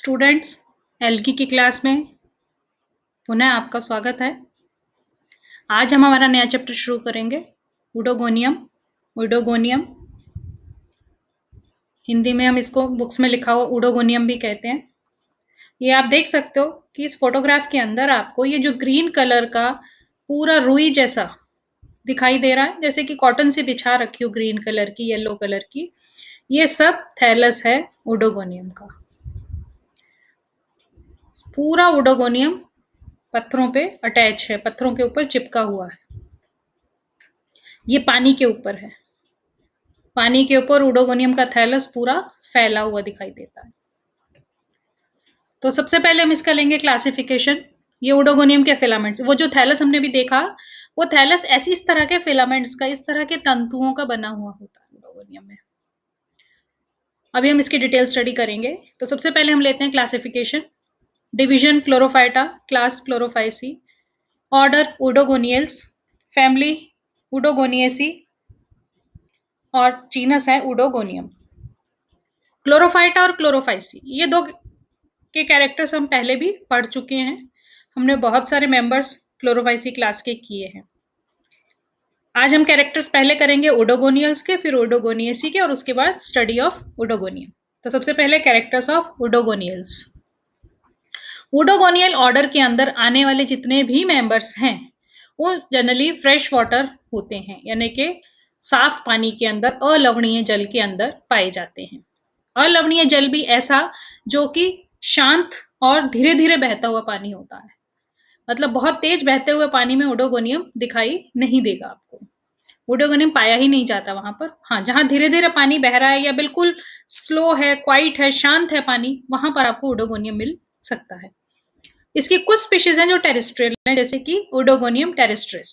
students एलकी की class में पुनः आपका स्वागत है आज हम हमारा नया चैप्टर शुरू करेंगे उडोगोनियम उडोगोनियम हिंदी में हम इसको बुक्स में लिखा हुआ उडोगोनियम भी कहते हैं ये आप देख सकते हो कि इस फोटोग्राफ के अंदर आपको ये जो ग्रीन कलर का पूरा रुई जैसा दिखाई दे रहा है जैसे कि कॉटन से बिछा रखी हो ग्रीन कलर की येलो कलर की ये सब थैलस है ओडोगोनियम का पूरा ओडोगोनियम पत्थरों पे अटैच है पत्थरों के ऊपर चिपका हुआ है ये पानी के ऊपर है पानी के ऊपर उडोगोनियम का थैलस पूरा फैला हुआ दिखाई देता है तो सबसे पहले हम इसका लेंगे क्लासिफिकेशन ये ओडोगोनियम के फिलामेंट्स वो जो थैलस हमने भी देखा वो थैलस ऐसी इस तरह के फिलामेंट्स का इस तरह के तंतुओं का बना हुआ होता है ओडोगोनियम में अभी हम इसकी डिटेल स्टडी करेंगे तो सबसे पहले हम लेते हैं classification division Chlorophyta class Chlorophyceae order Oedogoniales family Oedogoniaceae और जीनस है उडोगोनियम क्लोरोफाइटा और क्लोरोफाइसी ये दो के कैरेक्टर्स हम पहले भी पढ़ चुके हैं हमने बहुत सारे मेंबर्स क्लोरोफाइसी क्लास के किए हैं आज हम कैरेक्टर्स पहले करेंगे ओडोगोनियल्स के फिर ओडोगोनियसी के और उसके बाद स्टडी ऑफ ओडोगोनियम तो सबसे पहले characters of Oedogoniales Oedogoniales order के अंदर आने वाले जितने भी मेंबर्स हैं वो जनरली फ्रेश वाटर होते हैं यानी कि साफ पानी के अंदर अलवणीय जल के अंदर पाए जाते हैं अलवणीय जल भी ऐसा जो कि शांत और धीरे धीरे बहता हुआ पानी होता है मतलब बहुत तेज बहते हुए पानी में ओडोगोनियम दिखाई नहीं देगा आपको ओडोगोनियम पाया ही नहीं जाता वहां पर हाँ जहाँ धीरे धीरे पानी बह रहा है या बिल्कुल स्लो है क्वाइट है शांत है पानी वहां पर आपको ओडोगोनियम मिल सकता है इसकी कुछ स्पीशीज हैं जो टेरिस्ट्रियल हैं जैसे कि ओडोगोनियम टेरिस्ट्रिस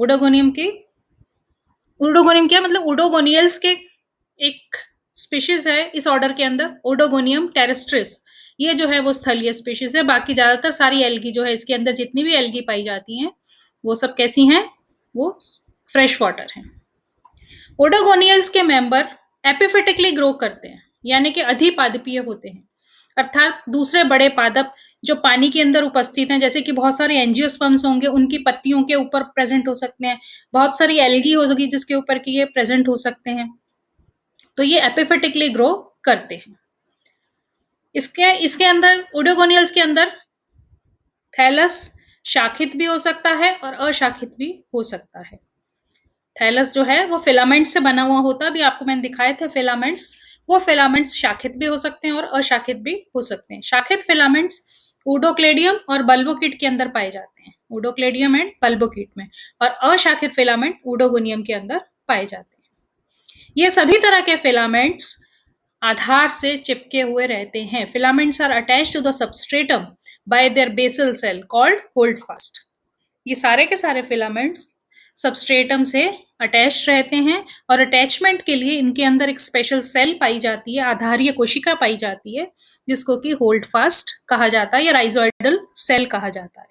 ओडोगोनियम की उडोगोनियम क्या मतलब ओडोगोनियल्स के एक स्पीशीज है इस ऑर्डर के अंदर ओडोगोनियम टेरिस्ट्रिस ये जो है वो स्थलीय स्पीशीज है बाकी ज्यादातर सारी एल्गी जो है इसके अंदर जितनी भी एल्गी पाई जाती हैं वो सब कैसी हैं वो फ्रेश वाटर हैं ओडोगोनियल्स के मेंबर एपिफिटिकली ग्रो करते हैं यानी कि अधिपादपीय होते हैं अर्थात दूसरे बड़े पादप जो पानी के अंदर उपस्थित हैं जैसे कि बहुत सारे एनजियोस्पम्स होंगे उनकी पत्तियों के ऊपर प्रेजेंट हो सकते हैं बहुत सारी एलगी हो होगी जिसके ऊपर की ये प्रेजेंट हो सकते हैं तो ये एपिफेटिकली ग्रो करते हैं इसके इसके अंदर ओडोगोनियल्स के अंदर थैलस शाखित भी हो सकता है और अशाखित भी हो सकता है थैलस जो है वो फिलामेंट्स से बना हुआ होता भी आपको मैंने दिखाए थे फिलामेंट्स वो फिलामेंट्स शाखित भी हो सकते हैं और अशाखित भी हो सकते हैं शाखित फिलामेंट्स ओडोक्लेडियम और बल्बोकिट के अंदर पाए जाते हैं ओडोक्लेडियम एंड बल्बोकिट में और अशाखित फिलामेंट ओडोगोनियम के अंदर पाए जाते हैं ये सभी तरह के फिलामेंट्स आधार से चिपके हुए रहते हैं filaments are attached to the substratum by their basal cell called holdfast ये सारे के सारे फिलामेंट्स सबस्ट्रेटम से अटैच रहते हैं और अटैचमेंट के लिए इनके अंदर एक स्पेशल सेल पाई जाती है आधारीय कोशिका पाई जाती है जिसको कि होल्ड फास्ट कहा जाता है या राइजोइडल सेल कहा जाता है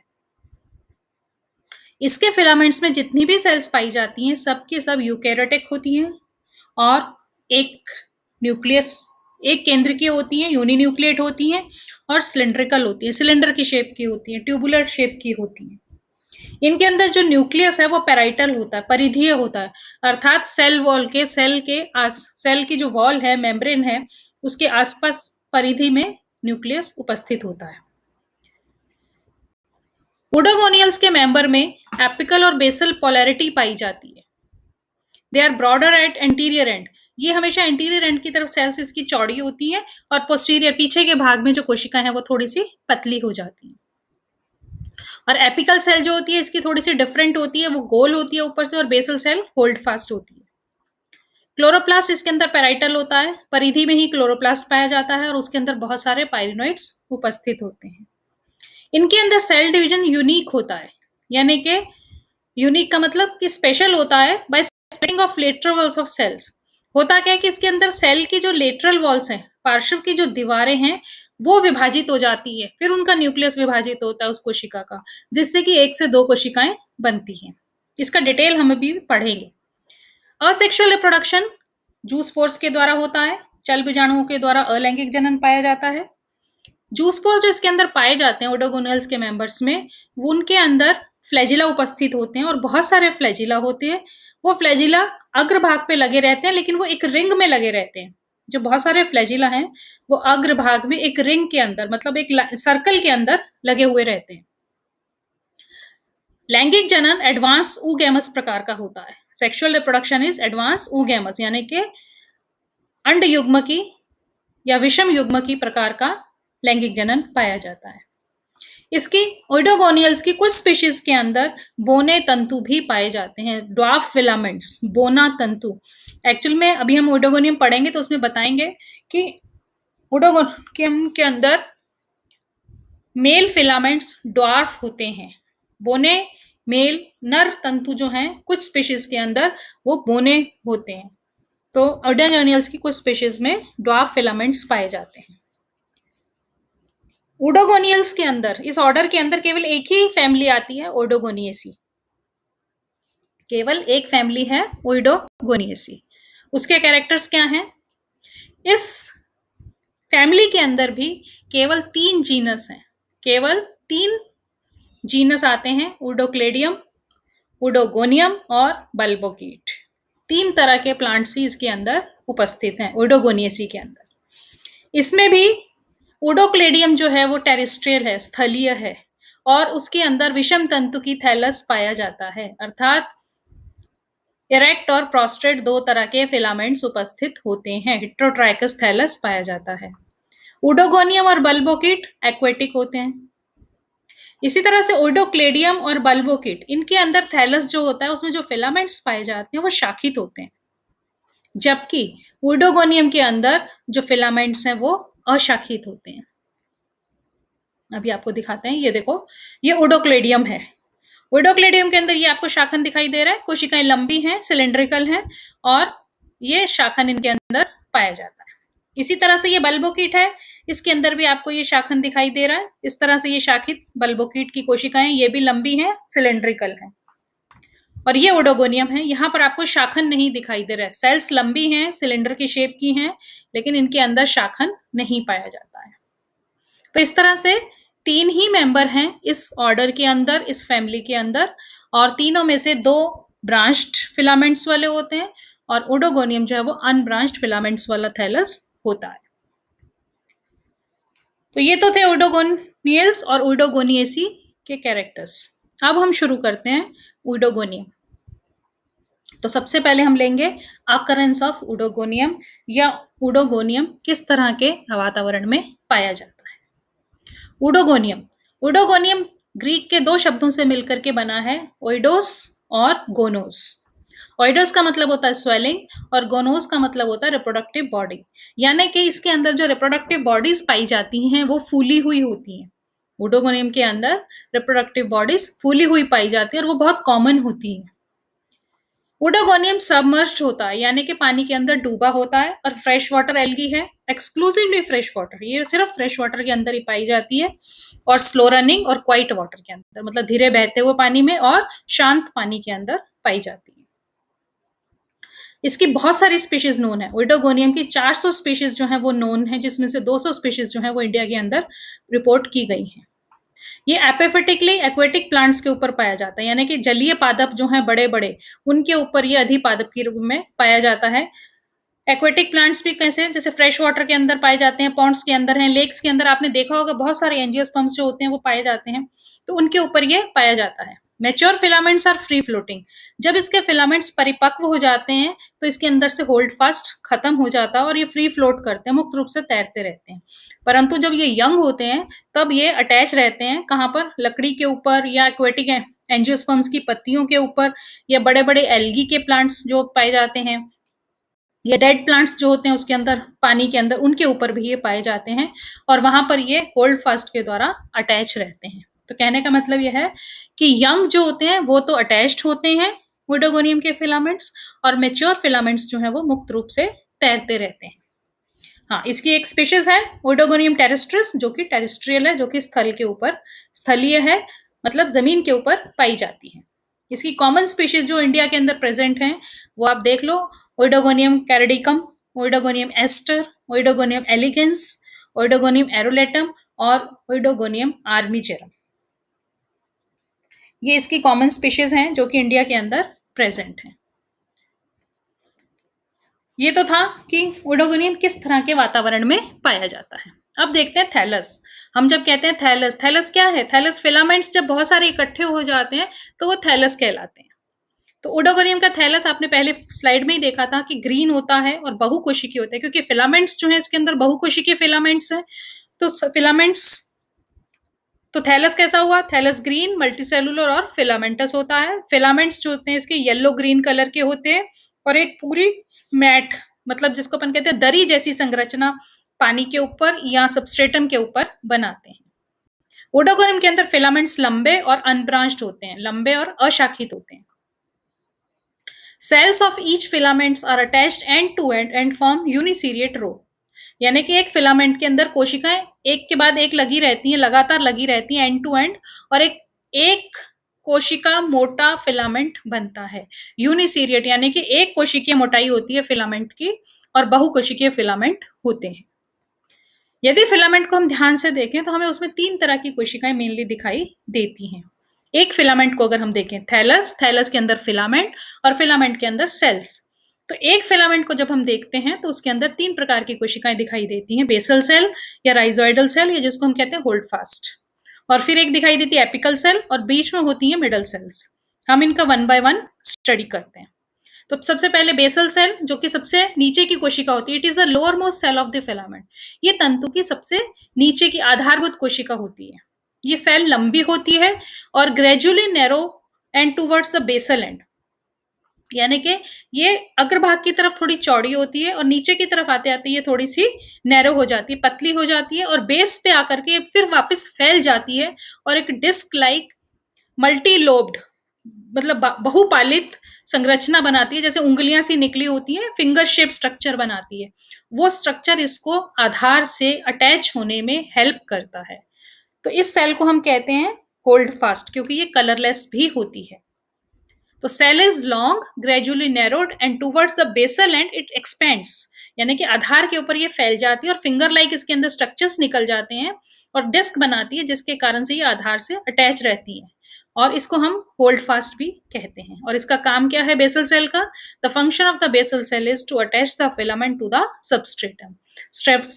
इसके फिलामेंट्स में जितनी भी सेल्स पाई जाती हैं सब के सब यूकैरियोटिक होती हैं और एक न्यूक्लियस एक केंद्र की होती हैं यूनिन्यूक्लिएट होती हैं और सिलेंड्रिकल होती हैं सिलेंडर की शेप की होती हैं ट्यूबुलर शेप की होती हैं इनके अंदर जो न्यूक्लियस है वो पेराइटल होता है परिधीय होता है अर्थात सेल वॉल के सेल के आस सेल की जो वॉल है मेम्ब्रेन है उसके आसपास परिधि में न्यूक्लियस उपस्थित होता है ओडोगोनियल्स के मेंबर में एपिकल और बेसल पोलैरिटी पाई जाती है they are broader at anterior end ये हमेशा एंटीरियर एंड की तरफ सेल्स इसकी चौड़ी होती है और पोस्टीरियर पीछे के भाग में जो कोशिका है वो थोड़ी सी पतली हो जाती है और एपिकल सेल जो होती है इसकी थोड़ी सी डिफरेंट होती है वो गोल होती है ऊपर से और बेसल सेल होल्ड फास्ट होती है क्लोरोप्लास्ट इसके अंदर पेराइटल होता है परिधि में ही क्लोरोप्लास्ट पाया जाता है और उसके अंदर बहुत सारे पायरिनोइड्स उपस्थित होते हैं इनके अंदर सेल डिवीजन यूनिक होता है यानी कि यूनिक का मतलब कि स्पेशल होता है by spring of lateral walls of cells होता क्या है कि इसके अंदर सेल की जो लेटरल वॉल्स हैं पार्श्व की जो दीवारें हैं वो विभाजित हो जाती है फिर उनका न्यूक्लियस विभाजित होता है उस कोशिका का जिससे कि एक से दो कोशिकाएं बनती हैं इसका डिटेल हम अभी पढ़ेंगे असेक्सुअल रिप्रोडक्शन जूस फोर्स के द्वारा होता है चल बीजाणुओं के द्वारा अलैंगिक जनन पाया जाता है जूस फोर्स जो इसके अंदर पाए जाते हैं ओडोगोनल्स के मेंबर्स में वो उनके अंदर फ्लैजिला उपस्थित होते हैं और बहुत सारे फ्लैजिला होते हैं वो फ्लैजिला अग्रभाग पे लगे रहते हैं लेकिन वो एक रिंग में लगे रहते हैं जो बहुत सारे फ्लैजिला हैं वो अग्रभाग में एक रिंग के अंदर मतलब एक सर्कल के अंदर लगे हुए रहते हैं लैंगिक जनन एडवांस गैमस प्रकार का होता है sexual reproduction is advance oogamous यानी कि अंड युग्म की या विषम युग्म की प्रकार का लैंगिक जनन पाया जाता है इसकी ओडोगोनियल्स की कुछ स्पीशीज के अंदर बोने तंतु भी पाए जाते हैं ड्वाफ फिलामेंट्स बोना तंतु एक्चुअल में अभी हम ओडोगोनियम पढ़ेंगे तो उसमें बताएंगे कि ओडोगोनियम के अंदर मेल फिलामेंट्स ड्वार्फ होते हैं बोने मेल नर तंतु जो हैं कुछ स्पीशीज के अंदर वो बोने होते हैं तो ओडोगोनियल्स की कुछ स्पीशीज में ड्वार्फ फिलामेंट्स पाए जाते हैं ओडोगोनियल्स के अंदर इस ऑर्डर के अंदर केवल एक ही फैमिली आती है ओडोगोनियसी केवल एक फैमिली है ओइडोगोनियसी उसके कैरेक्टर्स क्या हैं इस फैमिली के अंदर भी केवल तीन जीनस हैं केवल तीन जीनस आते हैं उडोक्लेडियम उडोगोनियम और बल्बोकीट तीन तरह के प्लांट्स ही इसके अंदर उपस्थित हैं ओडोगोनियसी के अंदर इसमें भी ओडोक्लेडियम जो है वो टेरिस्ट्रियल है स्थलीय है और उसके अंदर विषम तंतु की थैलस पाया जाता है अर्थात इरेक्ट और प्रोस्ट्रेट दो तरह के फिलामेंट्स उपस्थित होते हैं हिट्रोट्राइकस थैलस पाया जाता है ओडोगोनियम और बल्बोकिट एक्वेटिक होते हैं इसी तरह से ओडोक्लेडियम और बल्बोकिट इनके अंदर थैलस जो होता है उसमें जो फिलामेंट्स पाए जाते हैं वो शाखित होते हैं जबकि ओडोगोनियम के अंदर जो फिलामेंट्स हैं वो अशाखित होते हैं अभी आपको दिखाते हैं ये देखो ये ओडोक्लेडियम है ओडोक्लेडियम के अंदर ये आपको शाखन दिखाई दे रहा है कोशिकाएं लंबी हैं सिलेंड्रिकल हैं और ये शाखन इनके अंदर पाया जाता है इसी तरह से ये बल्बोकीट है इसके अंदर भी आपको ये शाखन दिखाई दे रहा है इस तरह से ये शाखित बल्बोकीट की कोशिकाएं ये भी लंबी हैं सिलेंड्रिकल हैं और ये ओडोगोनियम है यहाँ पर आपको शाखन नहीं दिखाई दे रहा है सेल्स लंबी हैं सिलेंडर की शेप की हैं लेकिन इनके अंदर शाखन नहीं पाया जाता है तो इस तरह से तीन ही मेंबर हैं इस ऑर्डर के अंदर इस फैमिली के अंदर और तीनों में से दो ब्रांच्ड फिलामेंट्स वाले होते हैं और ओडोगोनियम जो है वो अनब्रांच्ड फिलामेंट्स वाला थैलस होता है तो ये तो थे ओडोगोनियल्स और ओडोगोनियसी के कैरेक्टर्स अब हम शुरू करते हैं उडोगोनियम तो सबसे पहले हम लेंगे अकरेंस ऑफ उडोगोनियम या उडोगोनियम किस तरह के वातावरण में पाया जाता है उडोगोनियम उडोगोनियम ग्रीक के दो शब्दों से मिलकर के बना है ओइडोस और गोनोस ओइडोस का मतलब होता है स्वेलिंग और गोनोस का मतलब होता है रिप्रोडक्टिव बॉडी यानी कि इसके अंदर जो रिप्रोडक्टिव बॉडीज पाई जाती हैं वो फूली हुई होती हैं बुडोगोनेम के अंदर रिप्रोडक्टिव बॉडीज फूली हुई पाई जाती है और वो बहुत कॉमन होती है वुडोगोनियम सबमर्स्ड होता है यानी कि पानी के अंदर डूबा होता है और फ्रेश वाटर एल्गी है एक्सक्लूसिवली फ्रेश वाटर ये सिर्फ फ्रेश वाटर के अंदर ही पाई जाती है और स्लो रनिंग और क्वाइट वाटर के अंदर मतलब धीरे बहते हुए पानी में और शांत पानी के अंदर पाई जाती है इसकी बहुत सारी स्पीशीज नोन है विडोगोनियम की 400 स्पीशीज जो है वो नोन है जिसमें से 200 स्पीशीज जो है वो इंडिया के अंदर रिपोर्ट की गई है ये एपेफेटिकली एक्वेटिक प्लांट्स के ऊपर पाया जाता है यानी कि जलीय पादप जो हैं बड़े बड़े उनके ऊपर ये अधिपादप के रूप में पाया जाता है एक्वेटिक प्लांट्स भी कैसे जैसे फ्रेश वाटर के अंदर पाए जाते हैं पॉन्ड्स के अंदर हैं लेक्स के अंदर आपने देखा होगा बहुत सारे एनजीओ पंप्स जो होते हैं वो पाए जाते हैं तो उनके ऊपर ये पाया जाता है mature filaments are free floating जब इसके फिलामेंट्स परिपक्व हो जाते हैं तो इसके अंदर से होल्ड फास्ट खत्म हो जाता है और ये फ्री फ्लोट करते हैं मुक्त रूप से तैरते रहते हैं परंतु जब ये यंग होते हैं तब ये अटैच रहते हैं कहाँ पर लकड़ी के ऊपर या एक्वेटिक एंजियोस्पर्म्स की पत्तियों के ऊपर या बड़े बड़े एलगी के प्लांट्स जो पाए जाते हैं ये डेड प्लांट्स जो होते हैं उसके अंदर पानी के अंदर उनके ऊपर भी ये पाए जाते हैं और वहां पर ये होल्ड फास्ट के द्वारा अटैच रहते हैं तो कहने का मतलब यह है कि यंग जो होते हैं वो तो अटैच्ड होते हैं वोडोगोनियम के फिलामेंट्स और मेच्योर फिलामेंट्स जो हैं वो मुक्त रूप से तैरते रहते हैं हाँ इसकी एक स्पीशीज है ओडोगोनियम टेरेस्ट्रिस जो कि टेरेस्ट्रियल है जो कि स्थल के ऊपर स्थलीय है मतलब जमीन के ऊपर पाई जाती है इसकी कॉमन स्पीशीज जो इंडिया के अंदर प्रेजेंट हैं वो आप देख लो ओइडोगोनियम कैरडिकम ओइडोगोनियम एस्टर ओइडोगोनियम एलिगेंस ओइडोगोनियम एरोलेटम और ओइडोगोनियम आर्मीजेरम ये इसकी कॉमन स्पीशीज हैं जो कि इंडिया के अंदर प्रेजेंट हैं ये तो था कि ओडोगोनियन किस तरह के वातावरण में पाया जाता है अब देखते हैं थैलस हम जब कहते हैं थैलस थैलस क्या है थैलस फिलामेंट्स जब बहुत सारे इकट्ठे हो जाते हैं तो वो थैलस कहलाते हैं तो ओडोगोनियम का थैलस आपने पहले स्लाइड में ही देखा था कि ग्रीन होता है और बहुकोशिकी होता है क्योंकि फिलामेंट्स जो है इसके अंदर बहुकोशिकीय फिलामेंट्स हैं तो फिलामेंट्स तो थैलस कैसा हुआ थैलस ग्रीन मल्टीसेलुलर और फिलामेंटस होता है फिलामेंट्स जो होते हैं इसके येलो ग्रीन कलर के होते हैं और एक पूरी मैट मतलब जिसको अपन कहते हैं दरी जैसी संरचना पानी के ऊपर या सबस्ट्रेटम के ऊपर बनाते हैं ओडोगोनिम के अंदर फिलामेंट्स लंबे और अनब्रांच्ड होते हैं लंबे और अशाखित होते हैं cells of each filaments are attached end to end end form uniseriate row यानी कि एक फिलामेंट के अंदर कोशिकाएं एक के बाद एक लगी रहती हैं लगातार लगी रहती हैं एंड टू एंड और एक एक कोशिका मोटा फिलामेंट बनता है यूनिसीरियट यानी कि एक कोशिकीय मोटाई होती है फिलामेंट की और बहुकोशिकीय फिलामेंट होते हैं यदि फिलामेंट को हम ध्यान से देखें तो हमें उसमें तीन तरह की कोशिकाएं मेनली दिखाई देती हैं एक फिलामेंट को अगर हम देखें थैलस थैलस के अंदर फिलामेंट और फिलामेंट के अंदर सेल्स तो एक फिलामेंट को जब हम देखते हैं तो उसके अंदर तीन प्रकार की कोशिकाएं दिखाई देती हैं बेसल सेल या राइजोइडल सेल या जिसको हम कहते हैं होल्ड फास्ट और फिर एक दिखाई देती है एपिकल सेल और बीच में होती है मिडल सेल्स हम इनका वन बाय वन स्टडी करते हैं तो सबसे पहले बेसल सेल जो कि सबसे नीचे की कोशिका होती है it is the lower most cell of the filament ये तंतु की सबसे नीचे की आधारभूत कोशिका होती है ये सेल लंबी होती है और gradually narrow end towards the basal end यानी कि ये अग्रभाग की तरफ थोड़ी चौड़ी होती है और नीचे की तरफ आते आते ये थोड़ी सी नैरो हो जाती है पतली हो जाती है और बेस पे आकर के फिर वापस फैल जाती है और एक डिस्क लाइक मल्टी लोब्ड मतलब बहुपालित संरचना बनाती है जैसे उंगलियां सी निकली होती हैं फिंगर शेप स्ट्रक्चर बनाती है वो स्ट्रक्चर इसको आधार से अटैच होने में हेल्प करता है तो इस सेल को हम कहते हैं होल्ड फास्ट क्योंकि ये कलरलेस भी होती है तो cell is long gradually narrowed end towards the basal end it expands यानी कि आधार के ऊपर ये फैल जाती है और फिंगर लाइक इसके अंदर स्ट्रक्चर्स निकल जाते हैं और डिस्क बनाती है जिसके कारण से ये आधार से अटैच रहती है और इसको हम होल्ड फास्ट भी कहते हैं और इसका काम क्या है बेसल सेल का the function of the basal cell is to attach the filament to the substratum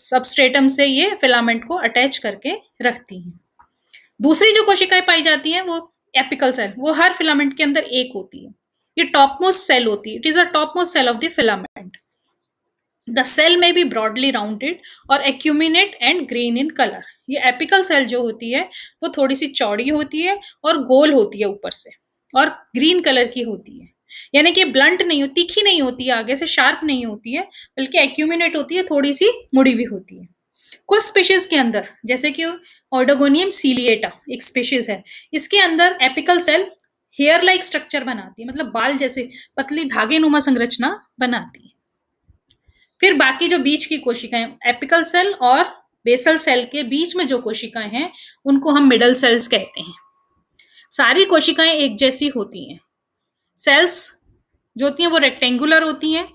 substratum से ये फिलामेंट को अटैच करके रखती है दूसरी जो कोशिकाएं पाई जाती हैं वो एपिकल सेल वो हर फिलामेंट के अंदर एक होती है ये टॉप मोस्ट सेल होती है it is a top most cell of the filament the cell में भी ब्रॉडली राउंडेड और acuminate and green in colour ये एपिकल सेल जो होती है वो थोड़ी सी चौड़ी होती है और गोल होती है ऊपर से और ग्रीन कलर की होती है यानी कि ब्लंट नहीं होती तीखी नहीं होती है आगे से शार्प नहीं होती है बल्कि एक्यूमिनेट होती है थोड़ी सी मुड़ी हुई होती है कुछ स्पीशीज के अंदर जैसे कि ऑर्डोगोनियम सीलिएटा एक स्पेशीज है इसके अंदर apical cell hair like structure बनाती है मतलब बाल जैसे पतली धागे नुमा संरचना बनाती है फिर बाकी जो बीच की कोशिकाएं एपिकल सेल और बेसल सेल के बीच में जो कोशिकाएं हैं उनको हम मिडल सेल्स कहते हैं सारी कोशिकाएं एक जैसी होती हैं सेल्स जो होती हैं वो रेक्टेंगुलर होती हैं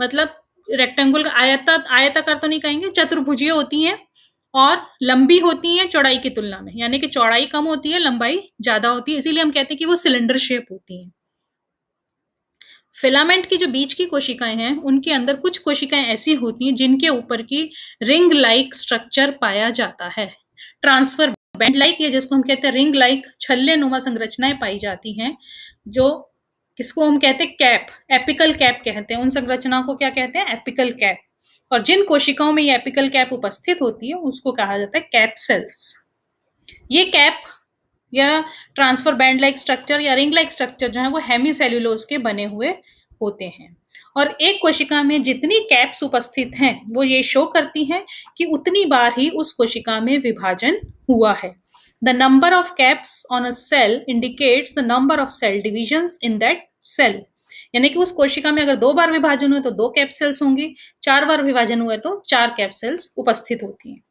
मतलब रेक्टेंगुलर आयता आयताकार तो नहीं कहेंगे चतुर्भुजीय होती हैं और लंबी होती हैं चौड़ाई की तुलना में यानी कि चौड़ाई कम होती है लंबाई ज्यादा होती है इसीलिए हम कहते हैं कि वो सिलेंडर शेप होती हैं फिलामेंट की जो बीच की कोशिकाएं हैं उनके अंदर कुछ कोशिकाएं ऐसी होती हैं जिनके ऊपर की रिंग लाइक स्ट्रक्चर पाया जाता है ट्रांसफर बैंड लाइक या जिसको हम कहते हैं रिंग लाइक छल्ले नुमा संरचनाएं पाई जाती हैं जो किसको हम कहते हैं कैप एपिकल कैप कहते हैं उन संरचनाओं को क्या कहते हैं एपिकल कैप और जिन कोशिकाओं में ये एपिकल कैप उपस्थित होती है उसको कहा जाता है कैप सेल्स ये कैप या ट्रांसफर बैंड लाइक स्ट्रक्चर या रिंग लाइक स्ट्रक्चर जो है वो हेमी सेल्यूलोज के बने हुए होते हैं और एक कोशिका में जितनी कैप्स उपस्थित हैं वो ये शो करती हैं कि उतनी बार ही उस कोशिका में विभाजन हुआ है the number of caps on a cell indicates the number of cell divisions in that cell यानी कि उस कोशिका में अगर दो बार विभाजन हुए तो दो कैप्सेल्स होंगी चार बार विभाजन हुए तो चार कैप्सेल्स उपस्थित होती हैं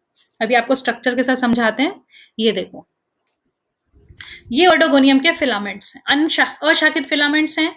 अभी आपको स्ट्रक्चर के साथ समझाते हैं ये देखो ये ओडोगोनियम के फिलामेंट्स हैं अनशा अशाखित फिलामेंट्स हैं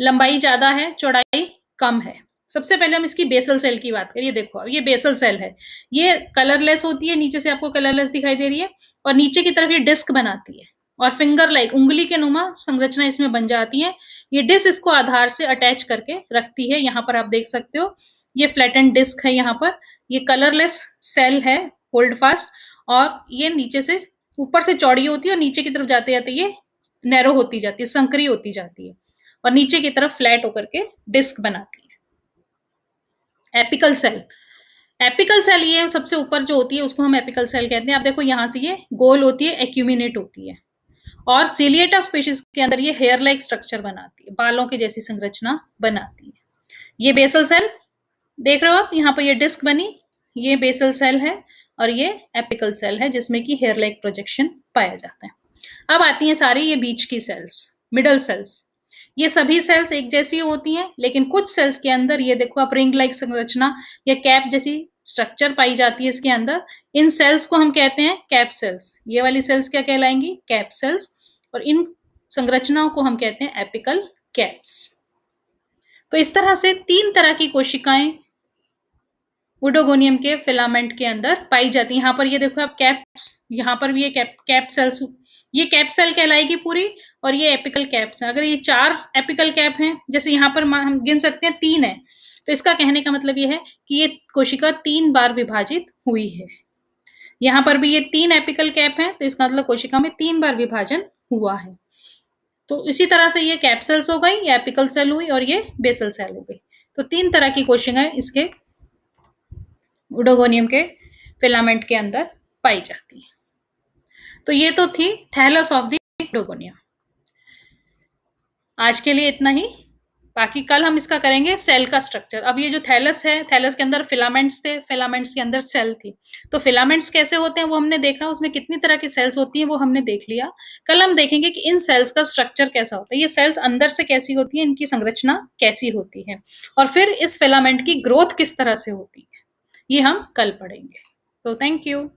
लंबाई ज्यादा है चौड़ाई कम है सबसे पहले हम इसकी बेसल सेल की बात करें ये देखो ये बेसल सेल है ये कलरलेस होती है नीचे से आपको कलरलेस दिखाई दे रही है और नीचे की तरफ ये डिस्क बनाती है और फिंगर लाइक उंगली के नुमा संरचना इसमें बन जाती है ये डिस्क इसको आधार से अटैच करके रखती है यहाँ पर आप देख सकते हो ये एंड डिस्क है यहाँ पर ये कलरलेस सेल है होल्ड फास्ट और ये नीचे से ऊपर से चौड़ी होती है और नीचे की तरफ जाते जाते ये नैरो होती जाती है संकरी होती जाती है और नीचे की तरफ फ्लैट होकर के डिस्क बनाती है एपिकल सेल एपिकल सेल ये सबसे ऊपर जो होती है उसको हम एपिकल सेल कहते हैं आप देखो यहाँ से ये गोल होती है एक्यूमिनेट होती है और सीलिएटा स्पेशीज के अंदर ये हेयर लाइक स्ट्रक्चर बनाती है बालों की जैसी संरचना बनाती है ये बेसल सेल देख रहे हो आप यहाँ पर ये डिस्क बनी ये बेसल सेल है और ये एपिकल सेल है जिसमें कि हेयर लाइक प्रोजेक्शन पाया जाता है अब आती हैं सारी ये बीच की सेल्स मिडल सेल्स ये सभी सेल्स एक जैसी होती हैं लेकिन कुछ सेल्स के अंदर ये देखो आप रिंग लाइक संरचना या कैप जैसी स्ट्रक्चर पाई जाती है इसके अंदर इन सेल्स को हम कहते हैं कैप सेल्स ये वाली सेल्स क्या कहलाएंगी कैप सेल्स और इन संरचनाओं को हम कहते हैं एपिकल कैप्स तो इस तरह से तीन तरह की कोशिकाएं उडोगोनियम के फिलामेंट के अंदर पाई जाती है यहाँ पर ये देखो आप कैप्स यहाँ पर भी ये कैप कैप सेल्स ये कैप सेल कहलाएगी पूरी और ये एपिकल कैप्स हैं अगर ये चार एपिकल कैप हैं जैसे यहाँ पर हम गिन सकते हैं तीन है तो इसका कहने का मतलब ये है कि ये कोशिका तीन बार विभाजित हुई है यहाँ पर भी ये तीन एपिकल कैप हैं तो इसका मतलब कोशिका में तीन बार विभाजन हुआ है तो इसी तरह से ये कैप्सल्स हो गई ये एपिकल सेल हुई और ये बेसल सेल हो गई तो तीन तरह की कोशिकाएं इसके उडोगोनियम के फिलामेंट के अंदर पाई जाती है तो ये तो थी थैलस ऑफ दी उडोगोनियम आज के लिए इतना ही बाकी कल हम इसका करेंगे सेल का स्ट्रक्चर अब ये जो थैलस है थैलस के अंदर फिलामेंट्स थे फिलामेंट्स के अंदर सेल थी तो फिलामेंट्स कैसे होते हैं वो हमने देखा उसमें कितनी तरह की सेल्स होती हैं वो हमने देख लिया कल हम देखेंगे कि इन सेल्स का स्ट्रक्चर कैसा होता है ये सेल्स अंदर से कैसी होती है इनकी संरचना कैसी होती है और फिर इस फिलामेंट की ग्रोथ किस तरह से होती है ये हम कल पढ़ेंगे तो थैंक यू